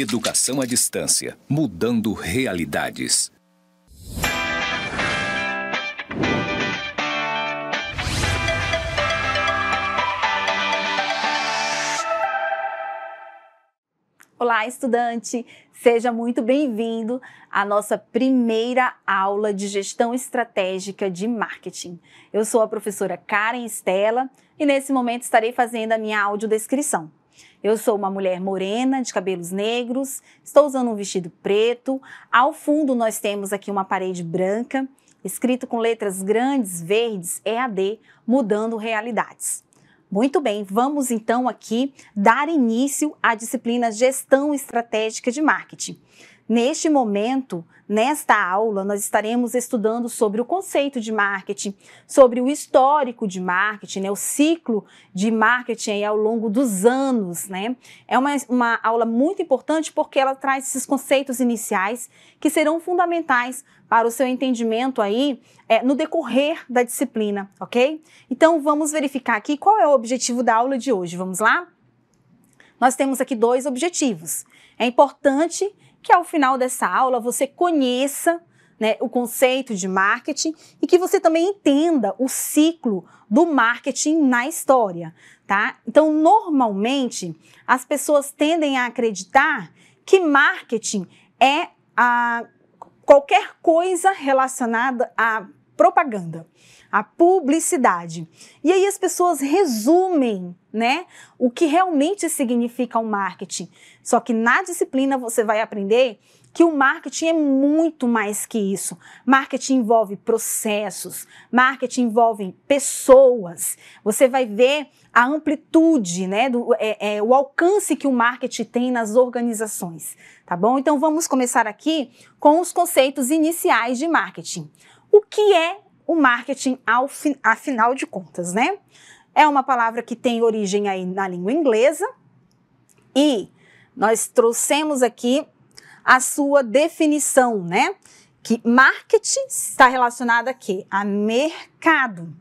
Educação à distância, mudando realidades. Olá, estudante! Seja muito bem-vindo à nossa primeira aula de gestão estratégica de marketing. Eu sou a professora Karen Stella e nesse momento estarei fazendo a minha audiodescrição. Eu sou uma mulher morena, de cabelos negros, estou usando um vestido preto. Ao fundo, nós temos aqui uma parede branca, escrito com letras grandes, verdes, EAD, mudando realidades. Muito bem, vamos então aqui dar início à disciplina Gestão Estratégica de Marketing. Neste momento, nesta aula, nós estaremos estudando sobre o conceito de marketing, sobre o histórico de marketing, né, o ciclo de marketing ao longo dos anos. Né? É uma, uma aula muito importante porque ela traz esses conceitos iniciais que serão fundamentais para o seu entendimento aí é, no decorrer da disciplina, ok? Então vamos verificar aqui qual é o objetivo da aula de hoje. Vamos lá? Nós temos aqui dois objetivos. É importante que ao final dessa aula você conheça né, o conceito de marketing e que você também entenda o ciclo do marketing na história, tá? Então, normalmente, as pessoas tendem a acreditar que marketing é a qualquer coisa relacionada a propaganda, a publicidade. E aí as pessoas resumem, né, o que realmente significa o marketing. Só que na disciplina você vai aprender que o marketing é muito mais que isso. Marketing envolve processos, marketing envolve pessoas. Você vai ver a amplitude, né, do, é, é, o alcance que o marketing tem nas organizações, tá bom? Então vamos começar aqui com os conceitos iniciais de marketing. O que é o marketing, ao afinal de contas, né? É uma palavra que tem origem aí na língua inglesa e nós trouxemos aqui a sua definição, né? Que marketing está relacionado a quê? A mercado.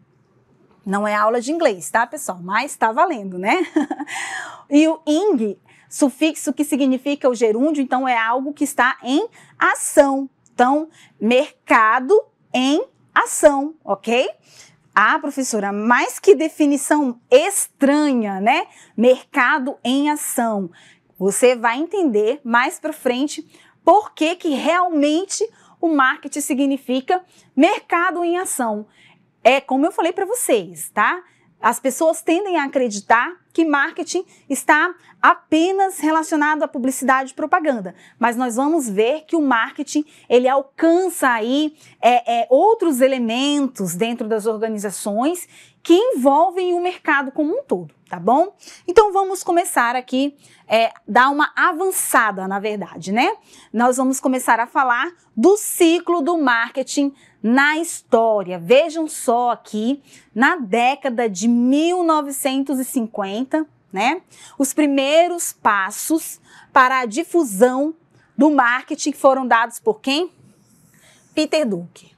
Não é aula de inglês, tá, pessoal? Mas está valendo, né? e o ing, sufixo que significa o gerúndio, então é algo que está em ação. Então, mercado em ação, ok? Ah, professora, mas que definição estranha, né? Mercado em ação. Você vai entender mais para frente por que, que realmente o marketing significa mercado em ação. É como eu falei para vocês, tá? As pessoas tendem a acreditar que marketing está apenas relacionado à publicidade e propaganda, mas nós vamos ver que o marketing ele alcança aí é, é, outros elementos dentro das organizações que envolvem o mercado como um todo, tá bom? Então vamos começar aqui é, dar uma avançada, na verdade, né? Nós vamos começar a falar do ciclo do marketing na história. Vejam só aqui, na década de 1950, né? Os primeiros passos para a difusão do marketing foram dados por quem? Peter Drucker.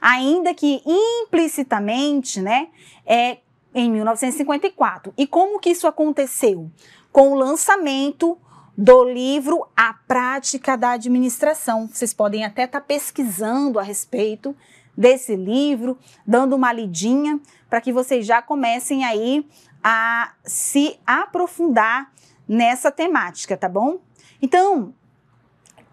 Ainda que implicitamente, né, é em 1954. E como que isso aconteceu? Com o lançamento do livro A Prática da Administração. Vocês podem até estar tá pesquisando a respeito desse livro, dando uma lidinha, para que vocês já comecem aí a se aprofundar nessa temática, tá bom? Então,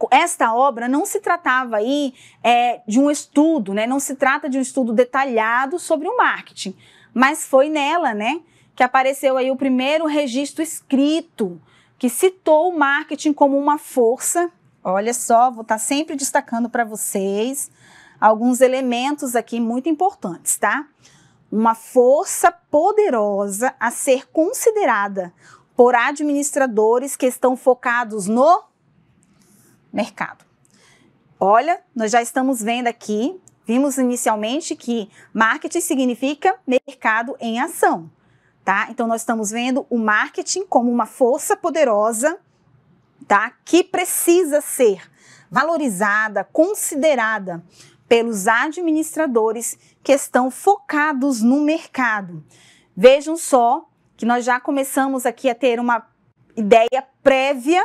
esta obra não se tratava aí é, de um estudo, né? Não se trata de um estudo detalhado sobre o marketing, mas foi nela, né, que apareceu aí o primeiro registro escrito que citou o marketing como uma força. Olha só, vou estar tá sempre destacando para vocês alguns elementos aqui muito importantes, tá? Uma força poderosa a ser considerada por administradores que estão focados no mercado. Olha, nós já estamos vendo aqui, vimos inicialmente que marketing significa mercado em ação, tá? Então nós estamos vendo o marketing como uma força poderosa, tá? Que precisa ser valorizada, considerada pelos administradores que estão focados no mercado. Vejam só que nós já começamos aqui a ter uma ideia prévia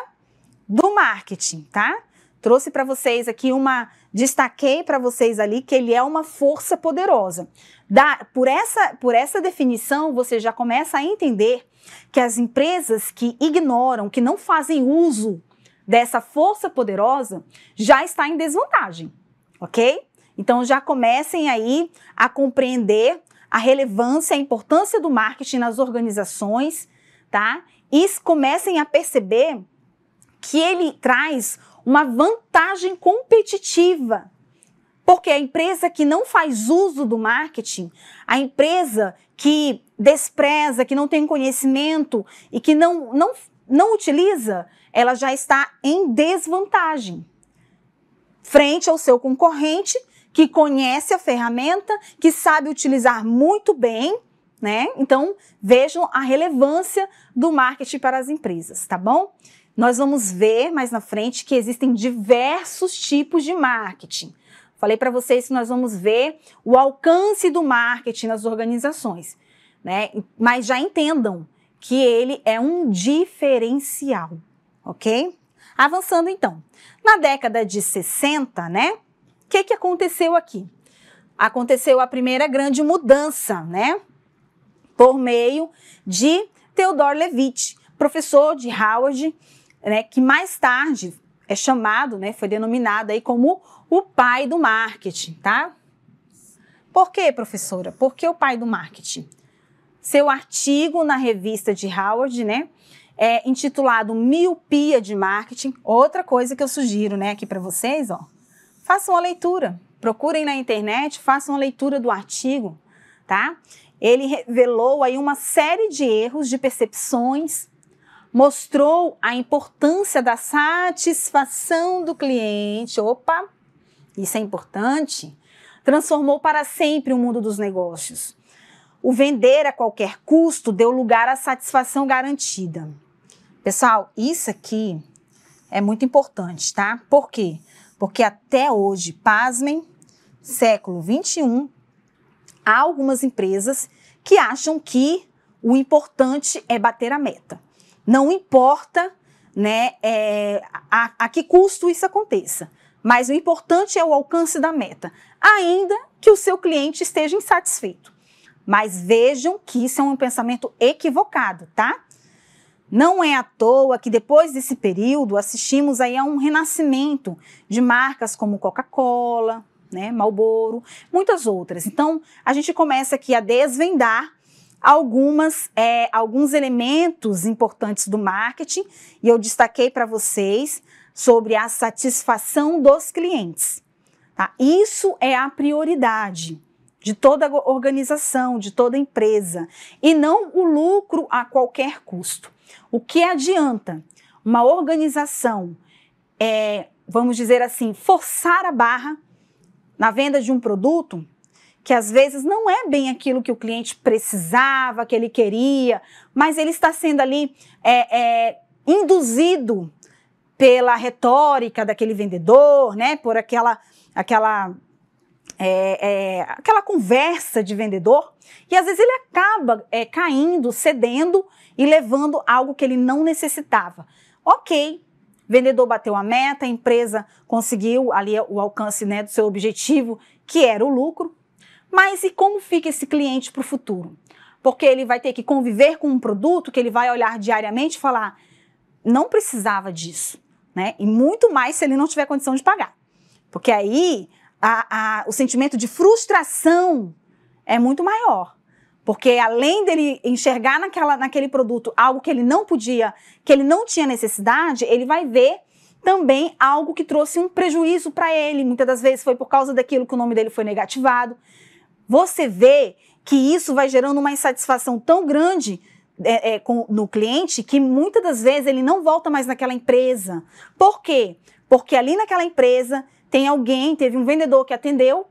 do marketing, tá? Trouxe para vocês aqui uma destaquei para vocês ali que ele é uma força poderosa. Da, por, essa, por essa definição, você já começa a entender que as empresas que ignoram, que não fazem uso dessa força poderosa, já está em desvantagem, ok? Então já comecem aí a compreender a relevância, a importância do marketing nas organizações, tá? E comecem a perceber que ele traz uma vantagem competitiva. Porque a empresa que não faz uso do marketing, a empresa que despreza, que não tem conhecimento e que não, não, não utiliza, ela já está em desvantagem frente ao seu concorrente que conhece a ferramenta, que sabe utilizar muito bem, né? Então, vejam a relevância do marketing para as empresas, tá bom? Nós vamos ver mais na frente que existem diversos tipos de marketing. Falei para vocês que nós vamos ver o alcance do marketing nas organizações, né? Mas já entendam que ele é um diferencial, ok? Avançando então, na década de 60, né? que, que aconteceu aqui? Aconteceu a primeira grande mudança, né? Por meio de Theodor Levitt, professor de Howard, né, que mais tarde é chamado, né, foi denominado aí como o pai do marketing, tá? Por que, professora? Por que o pai do marketing? Seu artigo na revista de Howard, né, é intitulado Miopia de Marketing, outra coisa que eu sugiro, né, aqui para vocês, ó façam a leitura. Procurem na internet, façam a leitura do artigo, tá? Ele revelou aí uma série de erros de percepções, mostrou a importância da satisfação do cliente. Opa, isso é importante. Transformou para sempre o mundo dos negócios. O vender a qualquer custo deu lugar à satisfação garantida. Pessoal, isso aqui é muito importante, tá? Por quê? Porque até hoje, pasmem, século 21, há algumas empresas que acham que o importante é bater a meta. Não importa né, é, a, a que custo isso aconteça, mas o importante é o alcance da meta, ainda que o seu cliente esteja insatisfeito. Mas vejam que isso é um pensamento equivocado, tá? Não é à toa que depois desse período assistimos aí a um renascimento de marcas como Coca-Cola, né, Marlboro, muitas outras. Então a gente começa aqui a desvendar algumas, é, alguns elementos importantes do marketing e eu destaquei para vocês sobre a satisfação dos clientes. Tá? Isso é a prioridade de toda organização, de toda empresa e não o lucro a qualquer custo. O que adianta uma organização, é, vamos dizer assim, forçar a barra na venda de um produto que às vezes não é bem aquilo que o cliente precisava, que ele queria, mas ele está sendo ali é, é, induzido pela retórica daquele vendedor, né? Por aquela aquela é, é, aquela conversa de vendedor e às vezes ele acaba é, caindo, cedendo e levando algo que ele não necessitava. Ok, vendedor bateu a meta, a empresa conseguiu ali o alcance né, do seu objetivo, que era o lucro. Mas e como fica esse cliente para o futuro? Porque ele vai ter que conviver com um produto que ele vai olhar diariamente e falar: não precisava disso, né? E muito mais se ele não tiver condição de pagar. Porque aí a, a, o sentimento de frustração é muito maior. Porque além dele enxergar naquela, naquele produto algo que ele não podia, que ele não tinha necessidade, ele vai ver também algo que trouxe um prejuízo para ele. Muitas das vezes foi por causa daquilo que o nome dele foi negativado. Você vê que isso vai gerando uma insatisfação tão grande é, é, com, no cliente que muitas das vezes ele não volta mais naquela empresa. Por quê? Porque ali naquela empresa tem alguém, teve um vendedor que atendeu,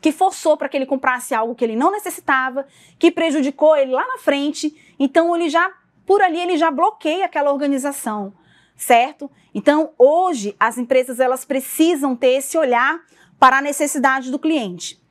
que forçou para que ele comprasse algo que ele não necessitava, que prejudicou ele lá na frente. Então ele já por ali ele já bloqueia aquela organização, certo? Então hoje as empresas elas precisam ter esse olhar para a necessidade do cliente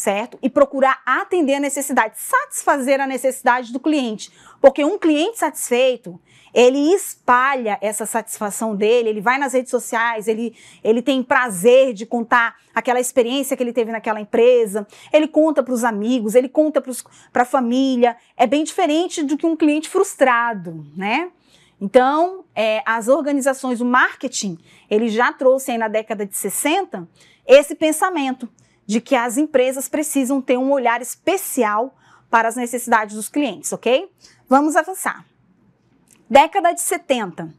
certo? E procurar atender a necessidade, satisfazer a necessidade do cliente. Porque um cliente satisfeito, ele espalha essa satisfação dele, ele vai nas redes sociais, ele, ele tem prazer de contar aquela experiência que ele teve naquela empresa, ele conta para os amigos, ele conta para a família. É bem diferente do que um cliente frustrado, né? Então, é, as organizações, o marketing, ele já trouxe aí na década de 60 esse pensamento de que as empresas precisam ter um olhar especial para as necessidades dos clientes, ok? Vamos avançar. Década de 70.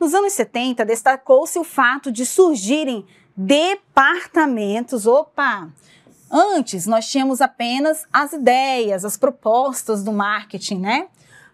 Nos anos 70, destacou-se o fato de surgirem departamentos. Opa! Antes nós tínhamos apenas as ideias, as propostas do marketing, né?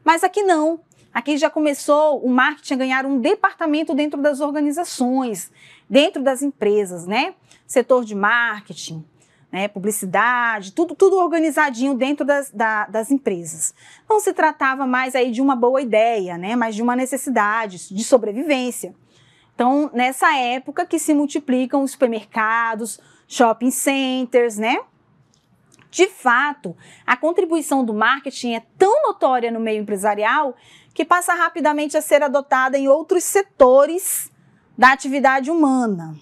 Mas aqui não. Aqui já começou o marketing a ganhar um departamento dentro das organizações, dentro das empresas, né? setor de marketing, né, publicidade, tudo, tudo organizadinho dentro das, da, das empresas. Não se tratava mais aí de uma boa ideia, né, mas de uma necessidade de sobrevivência. Então, nessa época que se multiplicam os supermercados, shopping centers, né? De fato, a contribuição do marketing é tão notória no meio empresarial que passa rapidamente a ser adotada em outros setores da atividade humana.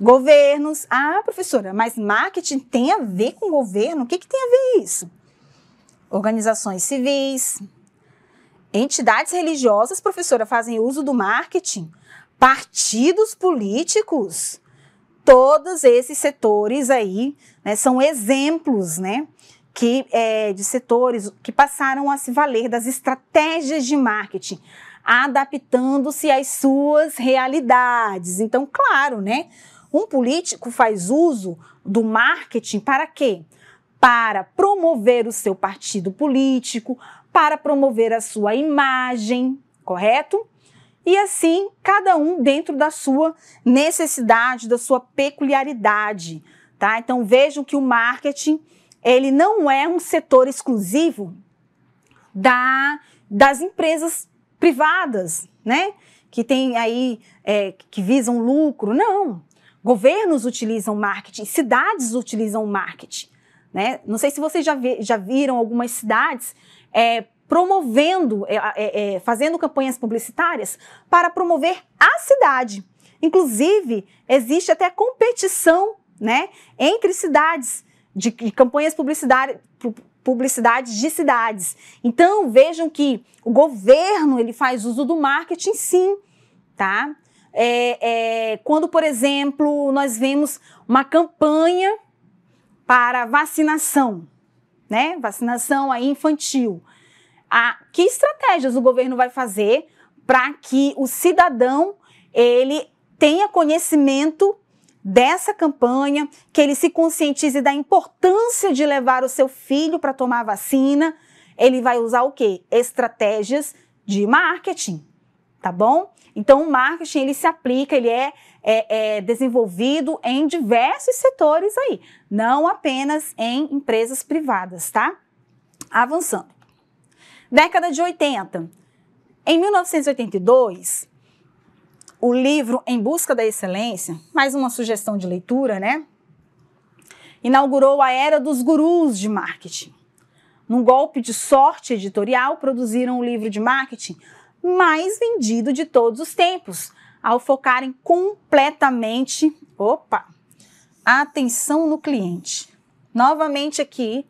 Governos. Ah, professora, mas marketing tem a ver com governo? O que, que tem a ver isso? Organizações civis, entidades religiosas, professora, fazem uso do marketing, partidos políticos, todos esses setores aí né, são exemplos, né? Que, é, de setores que passaram a se valer das estratégias de marketing, adaptando-se às suas realidades. Então, claro, né? Um político faz uso do marketing para quê? Para promover o seu partido político, para promover a sua imagem, correto? E assim, cada um dentro da sua necessidade, da sua peculiaridade, tá? Então vejam que o marketing, ele não é um setor exclusivo da, das empresas privadas, né? Que tem aí, é, que visam lucro. Não. Governos utilizam marketing, cidades utilizam marketing. Né? Não sei se vocês já, vi, já viram algumas cidades é, promovendo, é, é, é fazendo campanhas publicitárias para promover a cidade. Inclusive, existe até competição né, entre cidades de, de campanhas publicitárias publicidade de cidades. Então vejam que o governo ele faz uso do marketing, sim, tá? É, é, quando, por exemplo, nós vemos uma campanha para vacinação, né? Vacinação aí infantil. a ah, que estratégias o governo vai fazer para que o cidadão ele tenha conhecimento dessa campanha, que ele se conscientize da importância de levar o seu filho para tomar vacina? Ele vai usar o quê? Estratégias de marketing tá bom? Então, o marketing ele se aplica, ele é, é, é, desenvolvido em diversos setores aí, não apenas em empresas privadas, tá? Avançando. Década de 80. Em 1982, o livro Em Busca da Excelência, mais uma sugestão de leitura, né? Inaugurou a era dos gurus de marketing. Num golpe de sorte editorial, produziram o livro de marketing mais vendido de todos os tempos, ao focarem completamente, opa, a atenção no cliente. Novamente aqui,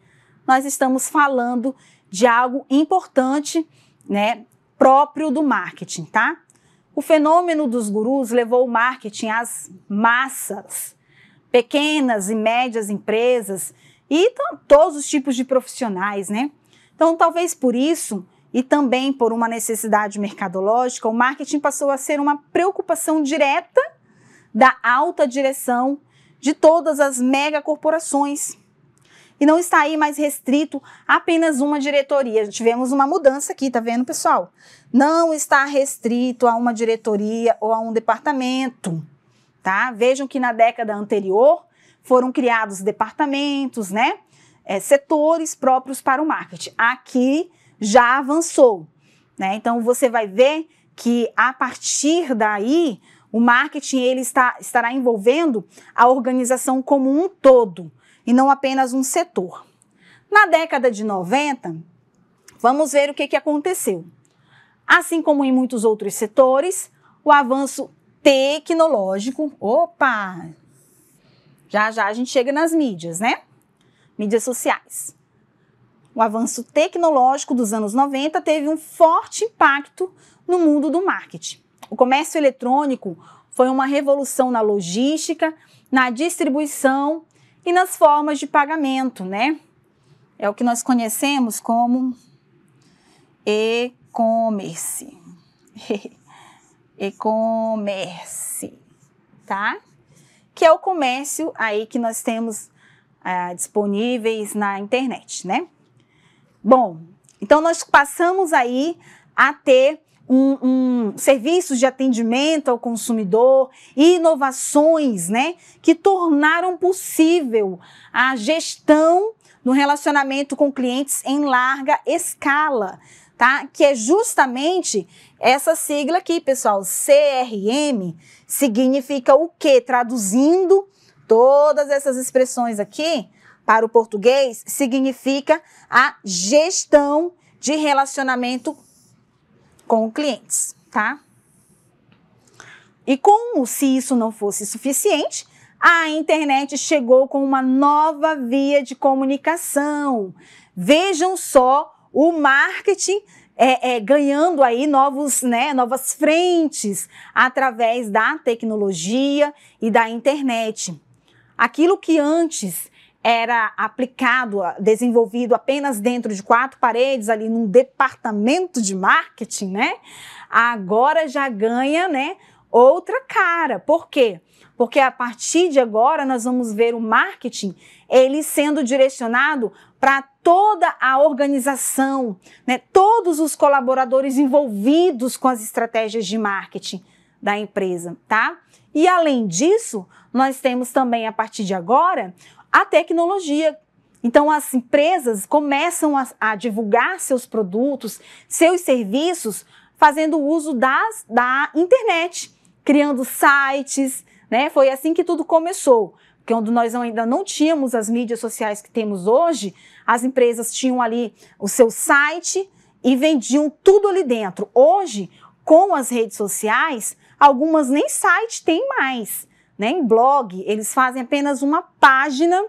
nós estamos falando de algo importante, né, próprio do marketing, tá? O fenômeno dos gurus levou o marketing às massas, pequenas e médias empresas e todos os tipos de profissionais, né? Então, talvez por isso e também por uma necessidade mercadológica, o marketing passou a ser uma preocupação direta da alta direção de todas as megacorporações. E não está aí mais restrito apenas uma diretoria. Tivemos uma mudança aqui, tá vendo, pessoal? Não está restrito a uma diretoria ou a um departamento, tá? Vejam que na década anterior foram criados departamentos, né? É, setores próprios para o marketing. Aqui já avançou. Né? Então você vai ver que a partir daí o marketing ele está, estará envolvendo a organização como um todo e não apenas um setor. Na década de 90, vamos ver o que, que aconteceu. Assim como em muitos outros setores, o avanço tecnológico. Opa! Já já a gente chega nas mídias, né? Mídias sociais. O avanço tecnológico dos anos 90 teve um forte impacto no mundo do marketing. O comércio eletrônico foi uma revolução na logística, na distribuição e nas formas de pagamento, né? É o que nós conhecemos como e-commerce. e-commerce, tá? Que é o comércio aí que nós temos ah, disponíveis na internet, né? Bom, então nós passamos aí a ter um, um serviços de atendimento ao consumidor e inovações, né, que tornaram possível a gestão no relacionamento com clientes em larga escala, tá? Que é justamente essa sigla aqui, pessoal, CRM, significa o quê? Traduzindo todas essas expressões aqui, para o português significa a gestão de relacionamento com clientes, tá? E como se isso não fosse suficiente, a internet chegou com uma nova via de comunicação. Vejam só o marketing é, é, ganhando aí novos, né, novas frentes através da tecnologia e da internet. Aquilo que antes era aplicado, desenvolvido apenas dentro de quatro paredes, ali num departamento de marketing, né? Agora já ganha, né? Outra cara. Por quê? Porque a partir de agora nós vamos ver o marketing ele sendo direcionado para toda a organização, né? todos os colaboradores envolvidos com as estratégias de marketing da empresa, tá? E além disso, nós temos também a partir de agora a tecnologia. Então, as empresas começam a, a divulgar seus produtos, seus serviços, fazendo uso das, da internet, criando sites. Né? Foi assim que tudo começou porque onde nós ainda não tínhamos as mídias sociais que temos hoje, as empresas tinham ali o seu site e vendiam tudo ali dentro. Hoje, com as redes sociais, algumas nem site têm mais né, em blog, eles fazem apenas uma página,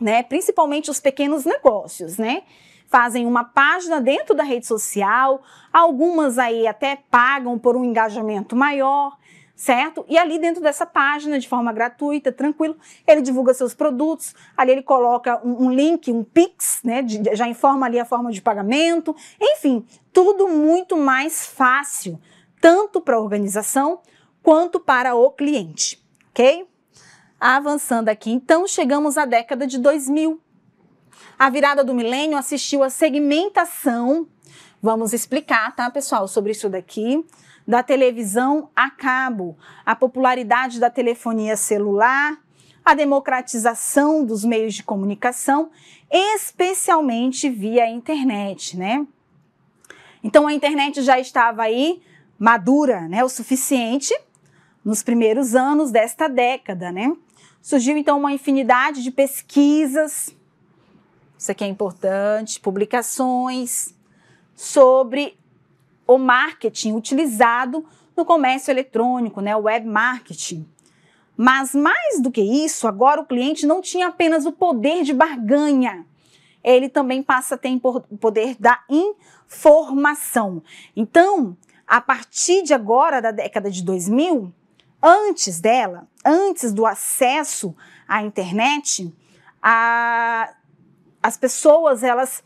né, principalmente os pequenos negócios, né? Fazem uma página dentro da rede social, algumas aí até pagam por um engajamento maior, certo? E ali dentro dessa página, de forma gratuita, tranquilo, ele divulga seus produtos, ali ele coloca um, um link, um Pix, né? De, já informa ali a forma de pagamento, enfim, tudo muito mais fácil, tanto para a organização quanto para o cliente ok? Avançando aqui, então chegamos à década de 2000. A virada do milênio assistiu à segmentação, vamos explicar, tá, pessoal, sobre isso daqui, da televisão a cabo, a popularidade da telefonia celular, a democratização dos meios de comunicação, especialmente via internet, né? Então a internet já estava aí madura, né, o suficiente nos primeiros anos desta década, né? Surgiu então uma infinidade de pesquisas, isso aqui é importante, publicações sobre o marketing utilizado no comércio eletrônico, né, o web marketing. Mas mais do que isso, agora o cliente não tinha apenas o poder de barganha, ele também passa a ter o poder da informação. Então, a partir de agora, da década de 2000, Antes dela, antes do acesso à internet, a, as pessoas elas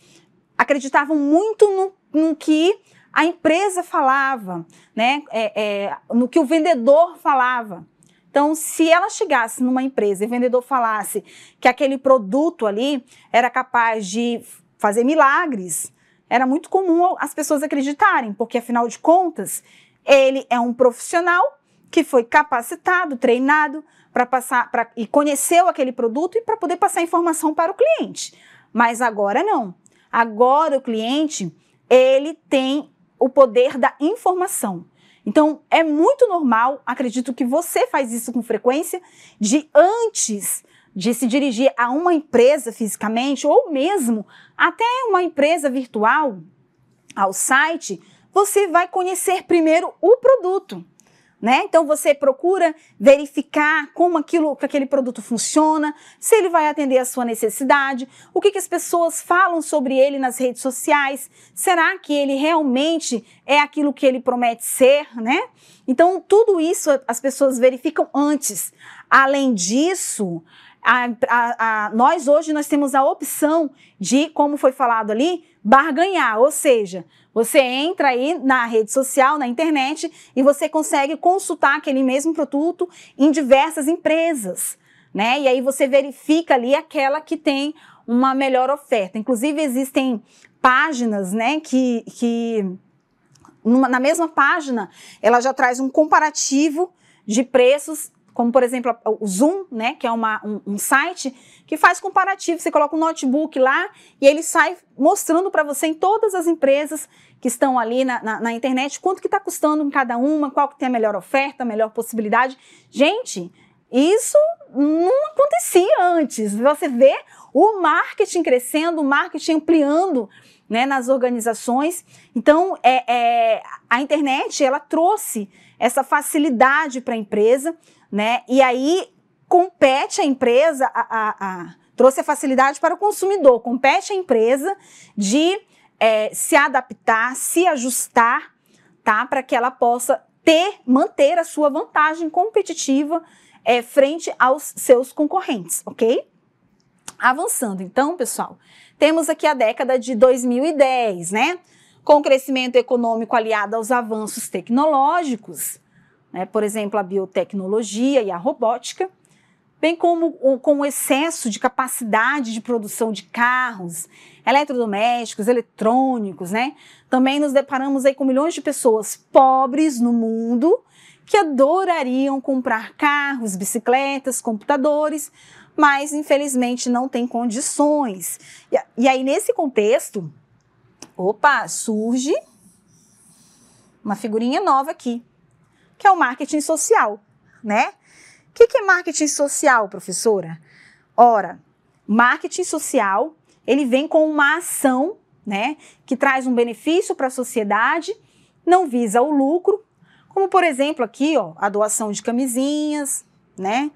acreditavam muito no, no que a empresa falava, né? É, é, no que o vendedor falava. Então, se ela chegasse numa empresa e o vendedor falasse que aquele produto ali era capaz de fazer milagres, era muito comum as pessoas acreditarem, porque afinal de contas, ele é um profissional que foi capacitado, treinado para passar pra, e conheceu aquele produto e para poder passar informação para o cliente. Mas agora não. Agora o cliente ele tem o poder da informação. Então é muito normal, acredito que você faz isso com frequência, de antes de se dirigir a uma empresa fisicamente ou mesmo até uma empresa virtual, ao site, você vai conhecer primeiro o produto. Né? Então você procura verificar como aquilo, aquele produto funciona, se ele vai atender a sua necessidade, o que, que as pessoas falam sobre ele nas redes sociais, será que ele realmente é aquilo que ele promete ser, né? Então tudo isso as pessoas verificam antes. Além disso, a, a, a, nós hoje nós temos a opção de, como foi falado ali, barganhar, ou seja, você entra aí na rede social, na internet e você consegue consultar aquele mesmo produto em diversas empresas, né? E aí você verifica ali aquela que tem uma melhor oferta. Inclusive existem páginas, né, que, que numa, na mesma página ela já traz um comparativo de preços como por exemplo o Zoom, né, que é uma, um, um site que faz comparativo. Você coloca um notebook lá e ele sai mostrando para você em todas as empresas que estão ali na, na, na internet quanto que está custando em cada uma, qual que tem a melhor oferta, a melhor possibilidade. Gente, isso não acontecia antes. Você vê o marketing crescendo, o marketing ampliando né, nas organizações. Então, é, é, a internet ela trouxe essa facilidade para a empresa, né? E aí compete à empresa, a, a, a, trouxe a facilidade para o consumidor, compete à empresa de é, se adaptar, se ajustar, tá? Para que ela possa ter, manter a sua vantagem competitiva é, frente aos seus concorrentes, ok? Avançando, então, pessoal, temos aqui a década de 2010, né? Com o crescimento econômico aliado aos avanços tecnológicos, né? por exemplo, a biotecnologia e a robótica, bem como o, com o excesso de capacidade de produção de carros, eletrodomésticos, eletrônicos, né? Também nos deparamos aí com milhões de pessoas pobres no mundo que adorariam comprar carros, bicicletas, computadores, mas infelizmente não tem condições. E, e aí, nesse contexto, opa, surge uma figurinha nova aqui, que é o marketing social, né? O que, que é marketing social, professora? Ora, marketing social ele vem com uma ação, né, que traz um benefício para a sociedade, não visa o lucro, como por exemplo aqui, ó, a doação de camisinhas, né?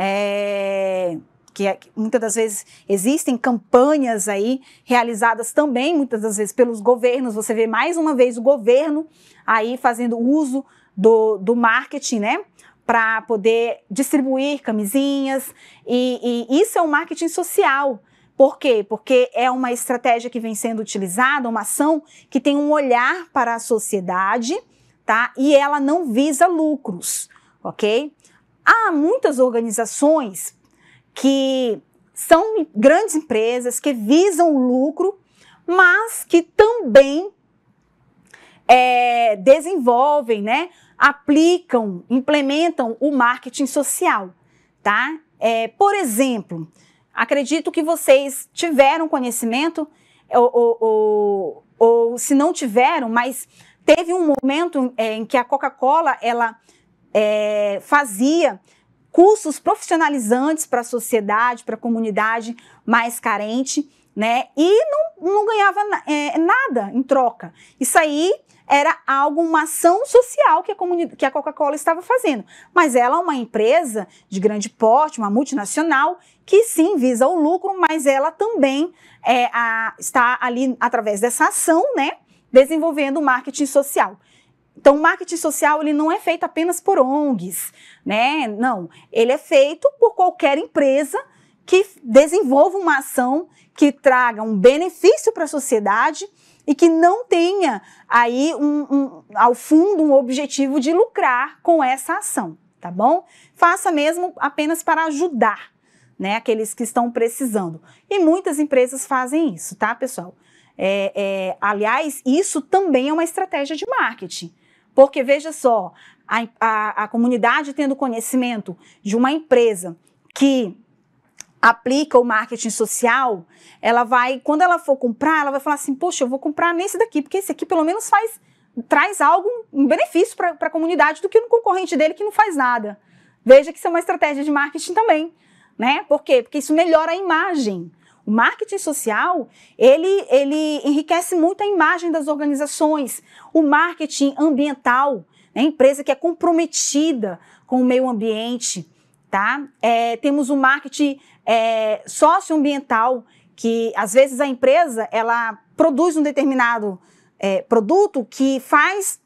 É, é, que, muitas das vezes existem campanhas aí realizadas também, muitas das vezes, pelos governos. Você vê mais uma vez o governo aí fazendo uso do, do marketing, né? Para poder distribuir camisinhas. E, e isso é um marketing social. Por quê? Porque é uma estratégia que vem sendo utilizada, uma ação que tem um olhar para a sociedade, tá? E ela não visa lucros, ok? Há muitas organizações que são grandes empresas que visam lucro, mas que também é, desenvolvem, né, aplicam, implementam o marketing social, tá? É, por exemplo, acredito que vocês tiveram conhecimento, ou, ou, ou, ou se não tiveram, mas teve um momento é, em que a Coca-Cola ela é, fazia cursos profissionalizantes para a sociedade, para a comunidade mais carente, né? E não, não ganhava é, nada em troca. Isso aí era algo, uma ação social que a, a Coca-Cola estava fazendo. Mas ela é uma empresa de grande porte, uma multinacional, que sim visa o lucro, mas ela também é, a, está ali através dessa ação, né? Desenvolvendo marketing social. Então, o marketing social ele não é feito apenas por ONGs, né? Não, ele é feito por qualquer empresa que desenvolva uma ação que traga um benefício para a sociedade e que não tenha aí um, um, ao fundo um objetivo de lucrar com essa ação, tá bom? Faça mesmo apenas para ajudar, né? Aqueles que estão precisando. E muitas empresas fazem isso, tá, pessoal? É, é, aliás, isso também é uma estratégia de marketing. Porque veja só, a, a, a comunidade tendo conhecimento de uma empresa que aplica o marketing social, ela vai, quando ela for comprar, ela vai falar assim: poxa, eu vou comprar nesse daqui, porque esse aqui pelo menos faz, traz algo, um benefício para a comunidade do que no concorrente dele que não faz nada. Veja que isso é uma estratégia de marketing também, né? Por quê? Porque isso melhora a imagem. O marketing social, ele, ele enriquece muito a imagem das organizações. O marketing ambiental, né, empresa que é comprometida com o meio ambiente, tá? É, temos o marketing é, socioambiental, que às vezes a empresa, ela produz um determinado é, produto que faz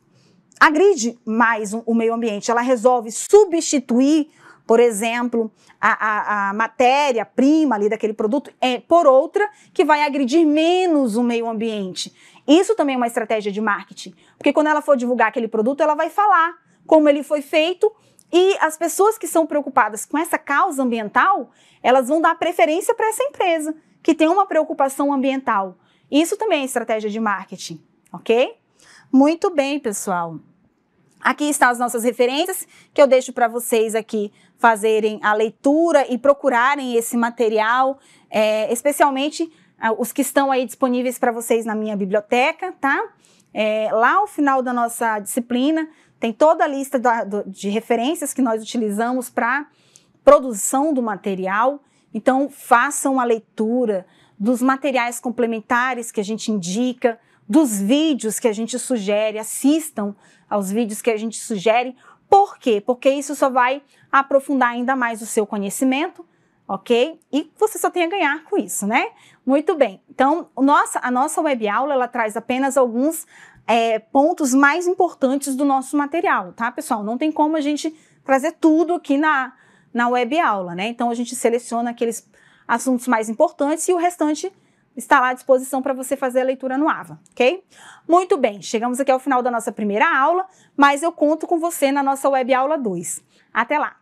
agride mais o meio ambiente, ela resolve substituir por exemplo, a, a, a matéria-prima ali daquele produto, é, por outra que vai agredir menos o meio ambiente. Isso também é uma estratégia de marketing, porque quando ela for divulgar aquele produto, ela vai falar como ele foi feito e as pessoas que são preocupadas com essa causa ambiental, elas vão dar preferência para essa empresa que tem uma preocupação ambiental. Isso também é estratégia de marketing, ok? Muito bem, pessoal. Aqui estão as nossas referências, que eu deixo para vocês aqui fazerem a leitura e procurarem esse material, é, especialmente ah, os que estão aí disponíveis para vocês na minha biblioteca, tá? É, lá ao final da nossa disciplina tem toda a lista da, do, de referências que nós utilizamos para produção do material. Então façam a leitura dos materiais complementares que a gente indica, dos vídeos que a gente sugere, assistam aos vídeos que a gente sugere. Por quê? Porque isso só vai aprofundar ainda mais o seu conhecimento, ok? E você só tem a ganhar com isso, né? Muito bem. Então, nossa, a nossa web aula ela traz apenas alguns é, pontos mais importantes do nosso material, tá, pessoal? Não tem como a gente trazer tudo aqui na, na web aula, né? Então, a gente seleciona aqueles assuntos mais importantes e o restante está lá à disposição para você fazer a leitura no AVA, ok? Muito bem, chegamos aqui ao final da nossa primeira aula, mas eu conto com você na nossa web aula 2. Até lá!